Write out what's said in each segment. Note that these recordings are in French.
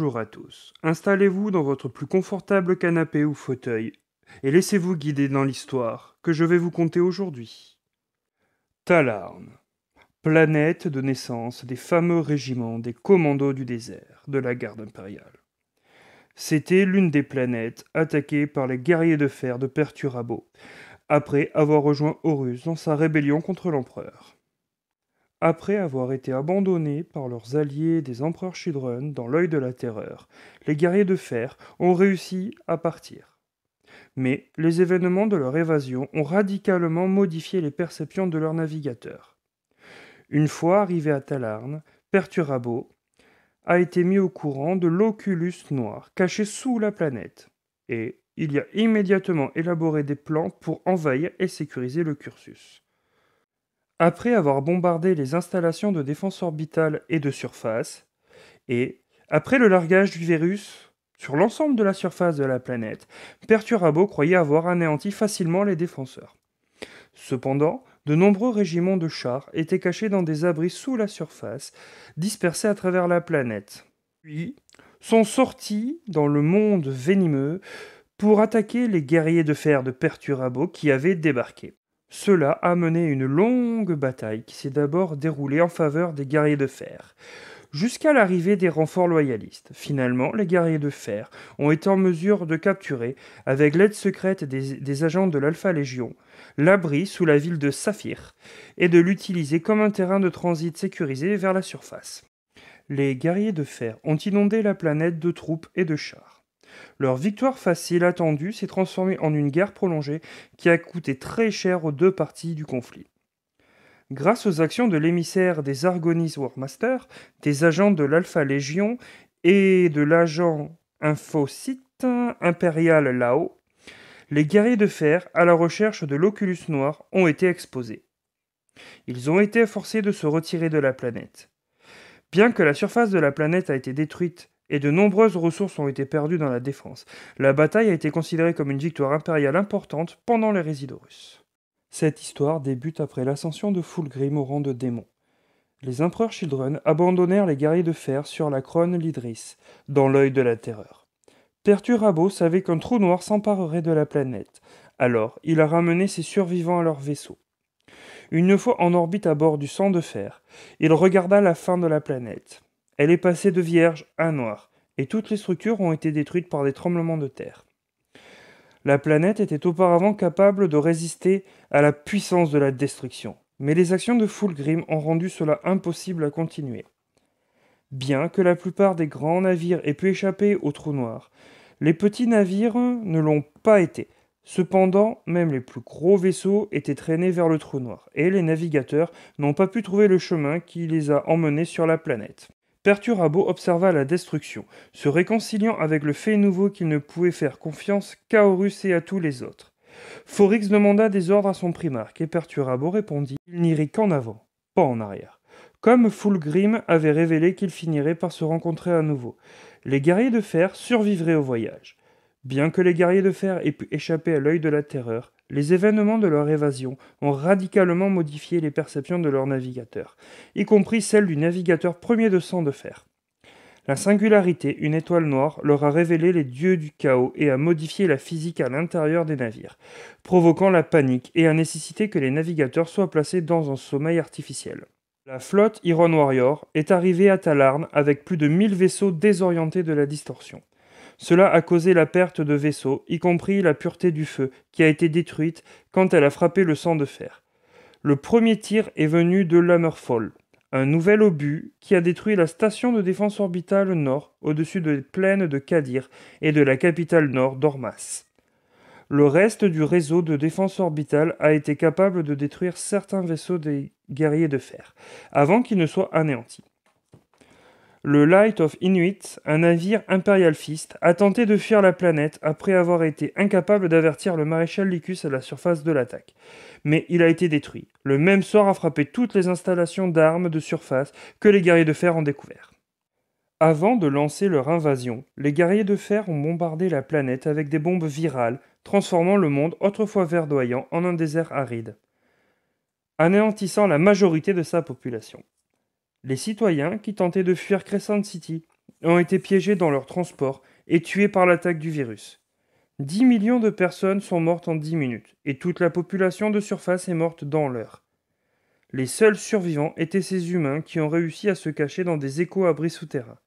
Bonjour à tous. Installez-vous dans votre plus confortable canapé ou fauteuil et laissez-vous guider dans l'histoire que je vais vous conter aujourd'hui. Talarn, planète de naissance des fameux régiments des commandos du désert de la garde impériale. C'était l'une des planètes attaquées par les guerriers de fer de Perturabo, après avoir rejoint Horus dans sa rébellion contre l'empereur. Après avoir été abandonnés par leurs alliés des empereurs Shudrun dans l'œil de la terreur, les guerriers de fer ont réussi à partir. Mais les événements de leur évasion ont radicalement modifié les perceptions de leurs navigateurs. Une fois arrivés à Talarn, Perturabo a été mis au courant de l'oculus noir caché sous la planète, et il y a immédiatement élaboré des plans pour envahir et sécuriser le cursus. Après avoir bombardé les installations de défense orbitale et de surface, et après le largage du virus sur l'ensemble de la surface de la planète, Perturabo croyait avoir anéanti facilement les défenseurs. Cependant, de nombreux régiments de chars étaient cachés dans des abris sous la surface, dispersés à travers la planète. Puis, sont sortis dans le monde venimeux pour attaquer les guerriers de fer de Perturabo qui avaient débarqué. Cela a mené une longue bataille qui s'est d'abord déroulée en faveur des guerriers de fer, jusqu'à l'arrivée des renforts loyalistes. Finalement, les guerriers de fer ont été en mesure de capturer, avec l'aide secrète des, agents de l'Alpha Légion, l'abri sous la ville de Saphir, et de l'utiliser comme un terrain de transit sécurisé vers la surface. Les guerriers de fer ont inondé la planète de troupes et de chars. Leur victoire facile attendue s'est transformée en une guerre prolongée qui a coûté très cher aux deux parties du conflit. Grâce aux actions de l'émissaire des Argonis Warmaster, des agents de l'Alpha Légion et de l'agent Infocyte impérial Lao, les guerriers de fer à la recherche de l'Oculus noir ont été exposés. Ils ont été forcés de se retirer de la planète. Bien que la surface de la planète a été détruite et de nombreuses ressources ont été perdues dans la défense. La bataille a été considérée comme une victoire impériale importante pendant les résidus russes. Cette histoire débute après l'ascension de Fulgrim au rang de démon. Les empereurs Children abandonnèrent les guerriers de fer sur la crône Lidris, dans l'œil de la terreur. Perturabo savait qu'un trou noir s'emparerait de la planète, alors il a ramené ses survivants à leur vaisseau. Une fois en orbite à bord du sang de fer, il regarda la fin de la planète. Elle est passée de vierge à noire, et toutes les structures ont été détruites par des tremblements de terre. La planète était auparavant capable de résister à la puissance de la destruction, mais les actions de Fulgrim ont rendu cela impossible à continuer. Bien que la plupart des grands navires aient pu échapper au trou noir, les petits navires ne l'ont pas été. Cependant, même les plus gros vaisseaux étaient traînés vers le trou noir, et les navigateurs n'ont pas pu trouver le chemin qui les a emmenés sur la planète. Perturabo observa la destruction, se réconciliant avec le fait nouveau qu'il ne pouvait faire confiance qu'à Horus et à tous les autres. Forix demanda des ordres à son primarque, et Perturabo répondit Il n'irait qu'en avant, pas en arrière. Comme Fulgrim avait révélé qu'il finirait par se rencontrer à nouveau, les guerriers de fer survivraient au voyage. Bien que les guerriers de fer aient pu échapper à l'œil de la terreur, les événements de leur évasion ont radicalement modifié les perceptions de leurs navigateurs, y compris celles du navigateur premier de sang de fer. La singularité, une étoile noire, leur a révélé les dieux du chaos et a modifié la physique à l'intérieur des navires, provoquant la panique et a nécessité que les navigateurs soient placés dans un sommeil artificiel. La flotte Iron Warrior est arrivée à Talarn avec plus de 1000 vaisseaux désorientés de la distorsion. Cela a causé la perte de vaisseaux, y compris la pureté du feu, qui a été détruite quand elle a frappé le sang de fer. Le premier tir est venu de l'Hammerfall, un nouvel obus qui a détruit la station de défense orbitale nord au-dessus des plaines de Kadir et de la capitale nord d'Ormas. Le reste du réseau de défense orbitale a été capable de détruire certains vaisseaux des guerriers de fer, avant qu'ils ne soient anéantis le Light of Inuit, un navire impérialfiste, a tenté de fuir la planète après avoir été incapable d'avertir le maréchal Lycus à la surface de l'attaque. Mais il a été détruit. Le même sort a frappé toutes les installations d'armes de surface que les guerriers de fer ont découvert. Avant de lancer leur invasion, les guerriers de fer ont bombardé la planète avec des bombes virales, transformant le monde autrefois verdoyant en un désert aride, anéantissant la majorité de sa population. Les citoyens qui tentaient de fuir Crescent City ont été piégés dans leur transport et tués par l'attaque du virus. 10 millions de personnes sont mortes en 10 minutes, et toute la population de surface est morte dans l'heure. Les seuls survivants étaient ces humains qui ont réussi à se cacher dans des échos abris souterrains.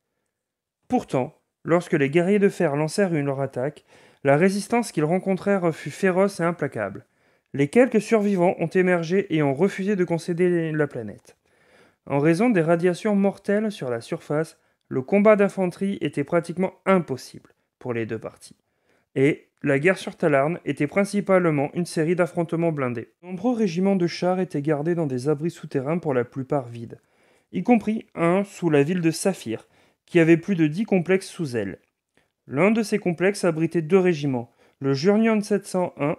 Pourtant, lorsque les guerriers de fer lancèrent une leur attaque, la résistance qu'ils rencontrèrent fut féroce et implacable. Les quelques survivants ont émergé et ont refusé de concéder la planète. En raison des radiations mortelles sur la surface, le combat d'infanterie était pratiquement impossible pour les deux parties. Et la guerre sur Talarn était principalement une série d'affrontements blindés. nombreux régiments de chars étaient gardés dans des abris souterrains pour la plupart vides, y compris un sous la ville de Saphir, qui avait plus de 10 complexes sous elle. L'un de ces complexes abritait deux régiments, le Jurnian 701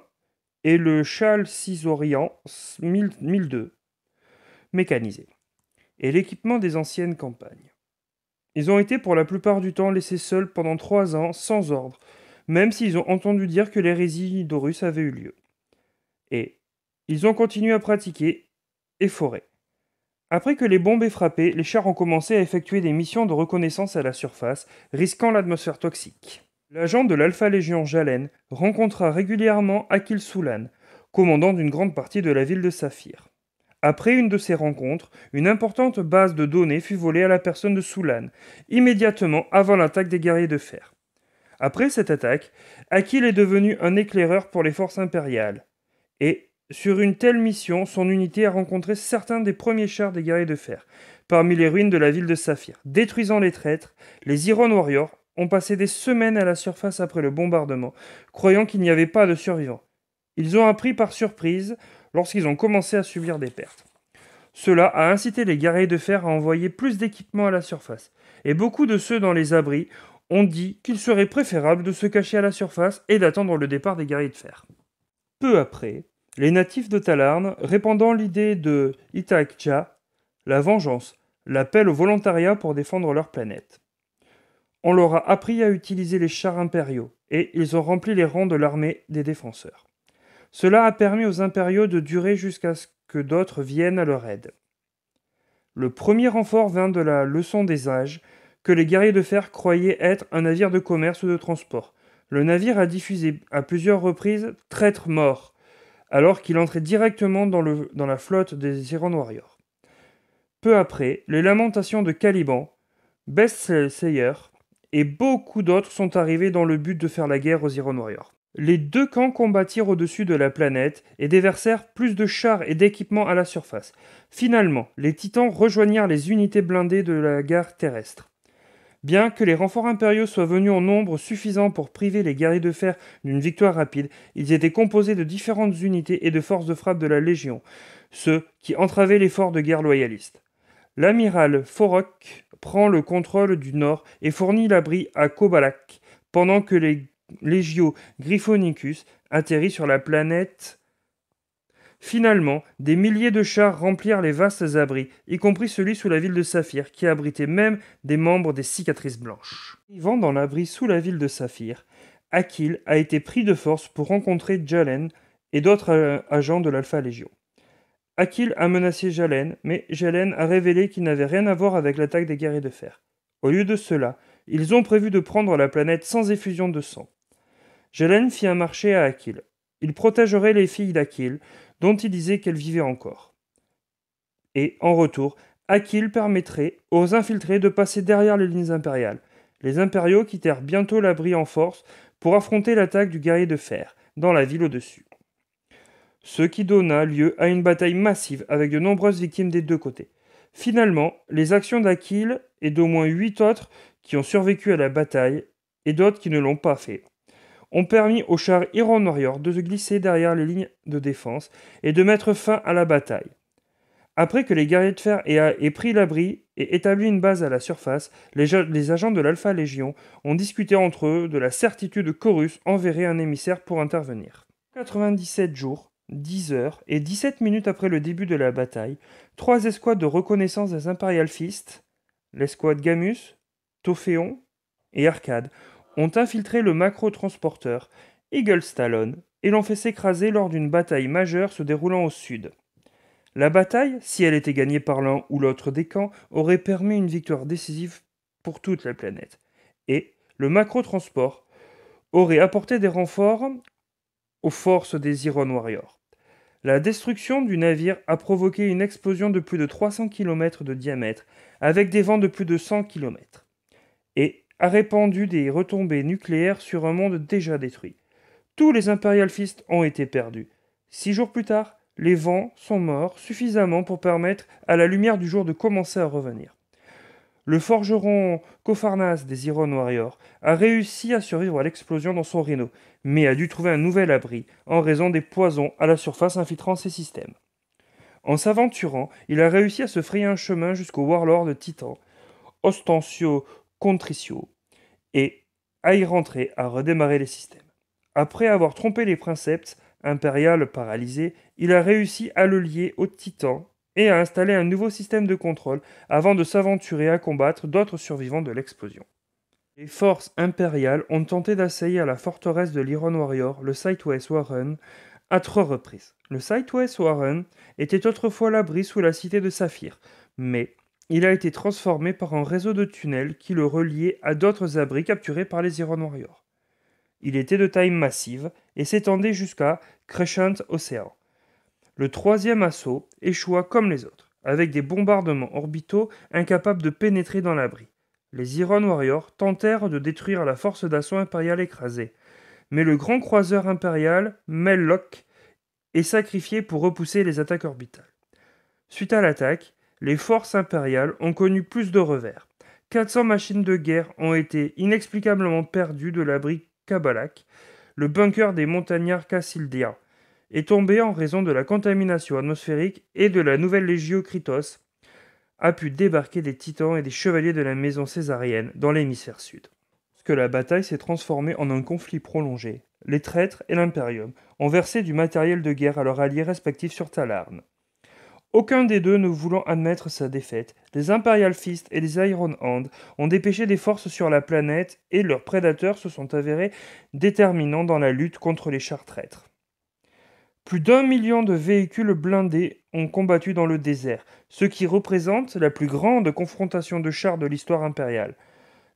et le Chal Orient 1002, mécanisés et l'équipement des anciennes campagnes. Ils ont été pour la plupart du temps laissés seuls pendant trois ans, sans ordre, même s'ils ont entendu dire que l'hérésie d'Horus avait eu lieu. Et ils ont continué à pratiquer et forer. Après que les bombes aient frappé, les chars ont commencé à effectuer des missions de reconnaissance à la surface, risquant l'atmosphère toxique. L'agent de l'Alpha Légion Jalen rencontra régulièrement Akil Soulan, commandant d'une grande partie de la ville de Saphir. Après une de ces rencontres, une importante base de données fut volée à la personne de Soulan, immédiatement avant l'attaque des guerriers de fer. Après cette attaque, Akil est devenu un éclaireur pour les forces impériales. Et, sur une telle mission, son unité a rencontré certains des premiers chars des guerriers de fer, parmi les ruines de la ville de Saphir. Détruisant les traîtres, les Iron Warriors ont passé des semaines à la surface après le bombardement, croyant qu'il n'y avait pas de survivants. Ils ont appris par surprise lorsqu'ils ont commencé à subir des pertes. Cela a incité les guerriers de fer à envoyer plus d'équipements à la surface, et beaucoup de ceux dans les abris ont dit qu'il serait préférable de se cacher à la surface et d'attendre le départ des guerriers de fer. Peu après, les natifs de Talarn, répandant l'idée de Itakcha, la vengeance, l'appel au volontariat pour défendre leur planète. On leur a appris à utiliser les chars impériaux, et ils ont rempli les rangs de l'armée des défenseurs. Cela a permis aux impériaux de durer jusqu'à ce que d'autres viennent à leur aide. Le premier renfort vint de la leçon des âges, que les guerriers de fer croyaient être un navire de commerce ou de transport. Le navire a diffusé à plusieurs reprises traître mort, alors qu'il entrait directement dans, le, dans la flotte des Iron Warriors. Peu après, les lamentations de Caliban, Best Sayer et beaucoup d'autres sont arrivés dans le but de faire la guerre aux Iron Warriors. Les deux camps combattirent au-dessus de la planète et déversèrent plus de chars et d'équipements à la surface. Finalement, les Titans rejoignirent les unités blindées de la gare terrestre. Bien que les renforts impériaux soient venus en nombre suffisant pour priver les guerriers de fer d'une victoire rapide, ils étaient composés de différentes unités et de forces de frappe de la Légion, ce qui entravaient l'effort de guerre loyaliste. L'amiral Forok prend le contrôle du nord et fournit l'abri à Kobalak, pendant que les Legio Griffonicus atterrit sur la planète. Finalement, des milliers de chars remplirent les vastes abris, y compris celui sous la ville de Saphir, qui abritait même des membres des cicatrices blanches. Vivant dans l'abri sous la ville de Saphir, Akil a été pris de force pour rencontrer Jalen et d'autres euh, agents de l'Alpha Légion. Akil a menacé Jalen, mais Jalen a révélé qu'il n'avait rien à voir avec l'attaque des guerriers de fer. Au lieu de cela, ils ont prévu de prendre la planète sans effusion de sang. Jelen fit un marché à Achille. Il protégerait les filles d'Achille, dont il disait qu'elles vivaient encore. Et, en retour, Achille permettrait aux infiltrés de passer derrière les lignes impériales. Les impériaux quittèrent bientôt l'abri en force pour affronter l'attaque du guerrier de fer, dans la ville au-dessus. Ce qui donna lieu à une bataille massive avec de nombreuses victimes des deux côtés. Finalement, les actions d'Achille et d'au moins huit autres qui ont survécu à la bataille et d'autres qui ne l'ont pas fait ont permis aux chars Iron-Warrior de se glisser derrière les lignes de défense et de mettre fin à la bataille. Après que les guerriers de fer aient, pris l'abri et établi une base à la surface, les, agents de l'Alpha Légion ont discuté entre eux de la certitude qu'Horus enverrait un émissaire pour intervenir. 97 jours, 10 heures et 17 minutes après le début de la bataille, trois escouades de reconnaissance des Imperial l'escouade Gamus, Tophéon et Arcade, ont infiltré le macro-transporteur Eagle Stallone et l'ont fait s'écraser lors d'une bataille majeure se déroulant au sud. La bataille, si elle était gagnée par l'un ou l'autre des camps, aurait permis une victoire décisive pour toute la planète. Et le macro-transport aurait apporté des renforts aux forces des Iron Warriors. La destruction du navire a provoqué une explosion de plus de 300 km de diamètre, avec des vents de plus de 100 km a répandu des retombées nucléaires sur un monde déjà détruit. Tous les Imperial ont été perdus. Six jours plus tard, les vents sont morts suffisamment pour permettre à la lumière du jour de commencer à revenir. Le forgeron Cofarnas des Iron Warriors a réussi à survivre à l'explosion dans son rhino, mais a dû trouver un nouvel abri en raison des poisons à la surface infiltrant ses systèmes. En s'aventurant, il a réussi à se frayer un chemin jusqu'au Warlord Titan. Ostensio, et à y rentrer à redémarrer les systèmes. Après avoir trompé les princeps, impérial paralysé, il a réussi à le lier au titan et à installer un nouveau système de contrôle avant de s'aventurer à combattre d'autres survivants de l'explosion. Les forces impériales ont tenté d'assaillir la forteresse de l'Iron Warrior, le Sightwest Warren, à trois reprises. Le Sightwest Warren était autrefois l'abri sous la cité de Saphir, mais il a été transformé par un réseau de tunnels qui le reliait à d'autres abris capturés par les Iron Warriors. Il était de taille massive et s'étendait jusqu'à Crescent Ocean. Le troisième assaut échoua comme les autres, avec des bombardements orbitaux incapables de pénétrer dans l'abri. Les Iron Warriors tentèrent de détruire la force d'assaut impériale écrasée, mais le grand croiseur impérial, Mellock, est sacrifié pour repousser les attaques orbitales. Suite à l'attaque, les forces impériales ont connu plus de revers. 400 machines de guerre ont été inexplicablement perdues de l'abri Kabalak, le bunker des montagnards Cassildia, et tombé en raison de la contamination atmosphérique et de la nouvelle légio Kritos a pu débarquer des titans et des chevaliers de la maison césarienne dans l'hémisphère sud. Que la bataille s'est transformée en un conflit prolongé. Les traîtres et l'impérium ont versé du matériel de guerre à leurs alliés respectifs sur Talarn. Aucun des deux ne voulant admettre sa défaite, les Imperial Fist et les Iron Hand ont dépêché des forces sur la planète et leurs prédateurs se sont avérés déterminants dans la lutte contre les chars traîtres. Plus d'un million de véhicules blindés ont combattu dans le désert, ce qui représente la plus grande confrontation de chars de l'histoire impériale.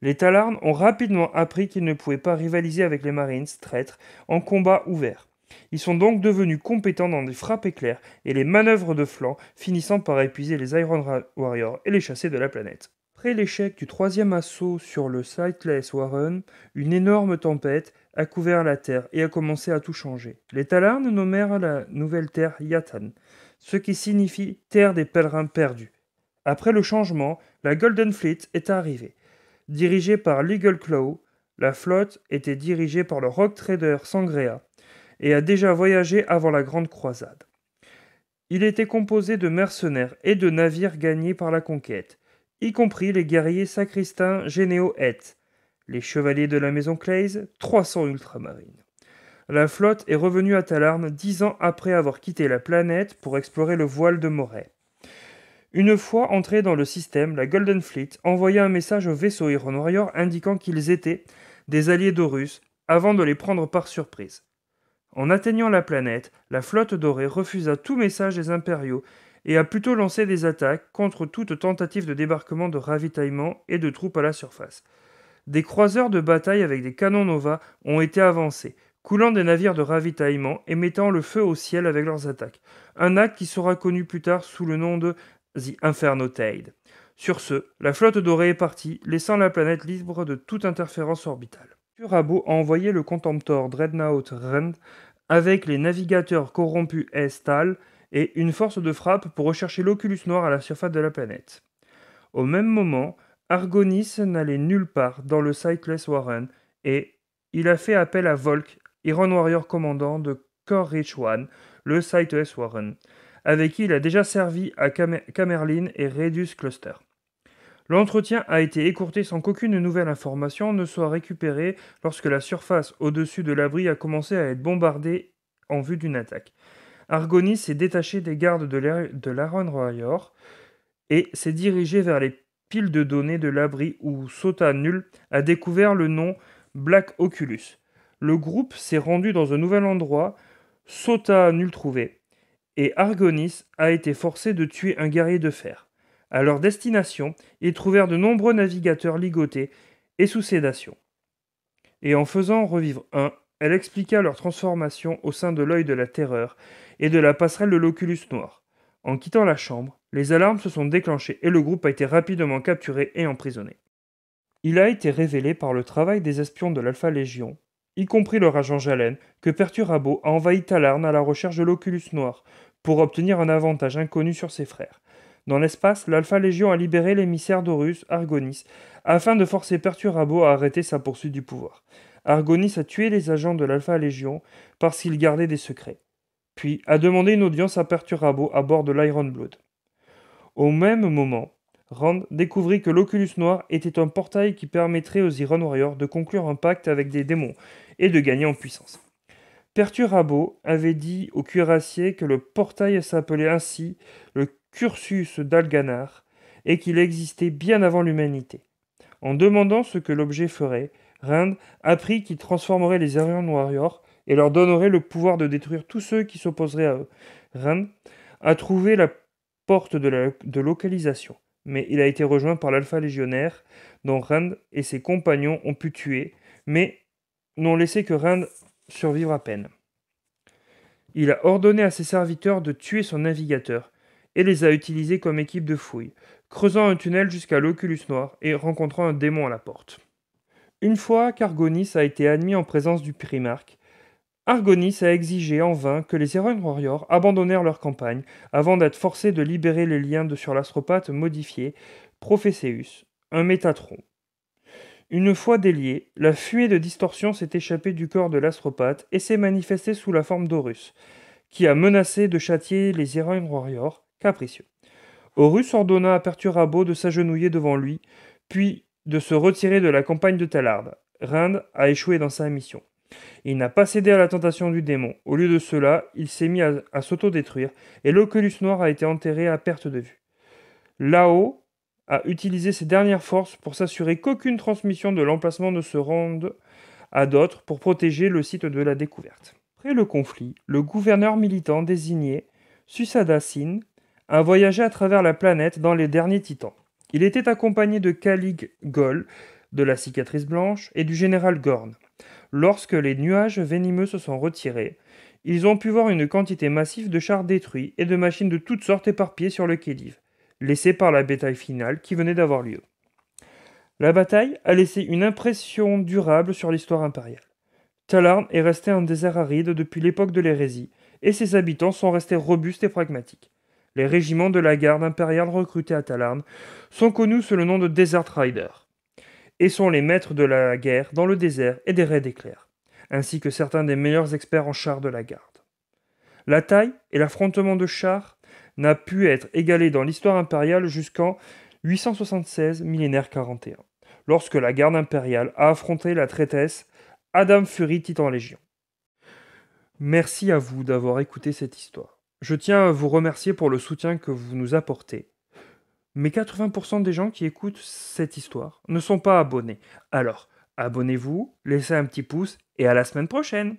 Les Talarnes ont rapidement appris qu'ils ne pouvaient pas rivaliser avec les Marines traîtres en combat ouvert. Ils sont donc devenus compétents dans des frappes éclairs et les manœuvres de flanc, finissant par épuiser les Iron Warriors et les chasser de la planète. Après l'échec du troisième assaut sur le Sightless Warren, une énorme tempête a couvert la Terre et a commencé à tout changer. Les Talarn nommèrent la nouvelle Terre Yatan, ce qui signifie Terre des pèlerins perdus. Après le changement, la Golden Fleet est arrivée. Dirigée par l'Eagle Claw, la flotte était dirigée par le Rock Trader Sangrea, et a déjà voyagé avant la Grande Croisade. Il était composé de mercenaires et de navires gagnés par la conquête, y compris les guerriers sacristains Généo Het, les chevaliers de la maison Clays, 300 ultramarines. La flotte est revenue à Talarn dix ans après avoir quitté la planète pour explorer le voile de Moray. Une fois entrée dans le système, la Golden Fleet envoya un message au vaisseau Iron Warrior indiquant qu'ils étaient des alliés d'Horus avant de les prendre par surprise. En atteignant la planète, la flotte dorée refusa tout message des impériaux et a plutôt lancé des attaques contre toute tentative de débarquement de ravitaillement et de troupes à la surface. Des croiseurs de bataille avec des canons Nova ont été avancés, coulant des navires de ravitaillement et mettant le feu au ciel avec leurs attaques, un acte qui sera connu plus tard sous le nom de The Inferno Tide. Sur ce, la flotte dorée est partie, laissant la planète libre de toute interférence orbitale. Purabo a envoyé le contemptor Dreadnought Rend avec les navigateurs corrompus Estal et une force de frappe pour rechercher l'Oculus noir à la surface de la planète. Au même moment, Argonis n'allait nulle part dans le Sightless Warren et il a fait appel à Volk, Iron Warrior commandant de Corrich One, le Sightless Warren, avec qui il a déjà servi à Kamerlin et Redus Cluster. L'entretien a été écourté sans qu'aucune nouvelle information ne soit récupérée lorsque la surface au-dessus de l'abri a commencé à être bombardée en vue d'une attaque. Argonis s'est détaché des gardes de l'Aaron Royor et s'est dirigé vers les piles de données de l'abri où Sota Nul a découvert le nom Black Oculus. Le groupe s'est rendu dans un nouvel endroit, Sota Nul trouvé, et Argonis a été forcé de tuer un guerrier de fer. À leur destination, ils trouvèrent de nombreux navigateurs ligotés et sous sédation. Et en faisant revivre un, elle expliqua leur transformation au sein de l'œil de la terreur et de la passerelle de l'oculus noir. En quittant la chambre, les alarmes se sont déclenchées et le groupe a été rapidement capturé et emprisonné. Il a été révélé par le travail des espions de l'Alpha Légion, y compris leur agent Jalen, que Perturabo a envahi Talarn à la recherche de l'oculus noir pour obtenir un avantage inconnu sur ses frères. Dans l'espace, l'Alpha Légion a libéré l'émissaire d'Horus, Argonis, afin de forcer Perturabo à arrêter sa poursuite du pouvoir. Argonis a tué les agents de l'Alpha Légion parce qu'ils gardaient des secrets, puis a demandé une audience à Perturabo à bord de l'Iron Blood. Au même moment, Rand découvrit que l'Oculus Noir était un portail qui permettrait aux Iron Warriors de conclure un pacte avec des démons et de gagner en puissance. Perturabo avait dit au cuirassiers que le portail s'appelait ainsi le Cursus d'Alganar et qu'il existait bien avant l'humanité. En demandant ce que l'objet ferait, Rind apprit qu'il transformerait les Aryan Warriors et leur donnerait le pouvoir de détruire tous ceux qui s'opposeraient à eux. Rand a trouvé la porte de, la, localisation, mais il a été rejoint par l'Alpha Légionnaire, dont Rand et ses compagnons ont pu tuer, mais n'ont laissé que Rind survivre à peine. Il a ordonné à ses serviteurs de tuer son navigateur, et les a utilisés comme équipe de fouille, creusant un tunnel jusqu'à l'Oculus Noir et rencontrant un démon à la porte. Une fois qu'Argonis a été admis en présence du Primarque, Argonis a exigé en vain que les héroïnes Warriors abandonnèrent leur campagne avant d'être forcés de libérer les liens de sur l'astropathe modifié, Prophéceus, un métatron. Une fois délié, la fuée de distorsion s'est échappée du corps de l'astropathe et s'est manifestée sous la forme d'Horus, qui a menacé de châtier les héroïnes Warriors capricieux. Horus ordonna à Perturabo de s'agenouiller devant lui, puis de se retirer de la campagne de Talard. Rinde a échoué dans sa mission. Il n'a pas cédé à la tentation du démon. Au lieu de cela, il s'est mis à, s'autodétruire et l'Oculus noir a été enterré à perte de vue. Lao a utilisé ses dernières forces pour s'assurer qu'aucune transmission de l'emplacement ne se rende à d'autres pour protéger le site de la découverte. Après le conflit, le gouverneur militant désigné, a voyagé à travers la planète dans les derniers titans. Il était accompagné de Kalig Gol, de la cicatrice blanche et du général Gorn. Lorsque les nuages venimeux se sont retirés, ils ont pu voir une quantité massive de chars détruits et de machines de toutes sortes éparpillées sur le Kéliv, laissées par la bataille finale qui venait d'avoir lieu. La bataille a laissé une impression durable sur l'histoire impériale. Talarn est resté un désert aride depuis l'époque de l'hérésie, et ses habitants sont restés robustes et pragmatiques. Les régiments de la garde impériale recrutés à Talarn sont connus sous le nom de Desert Riders et sont les maîtres de la guerre dans le désert et des raids d'éclairs, ainsi que certains des meilleurs experts en chars de la garde. La taille et l'affrontement de chars n'a pu être égalé dans l'histoire impériale jusqu'en 876 millénaire 41, lorsque la garde impériale a affronté la traîtresse Adam Fury Titan Légion. Merci à vous d'avoir écouté cette histoire. Je tiens à vous remercier pour le soutien que vous nous apportez. Mais 80% des gens qui écoutent cette histoire ne sont pas abonnés. Alors, abonnez-vous, laissez un petit pouce et à la semaine prochaine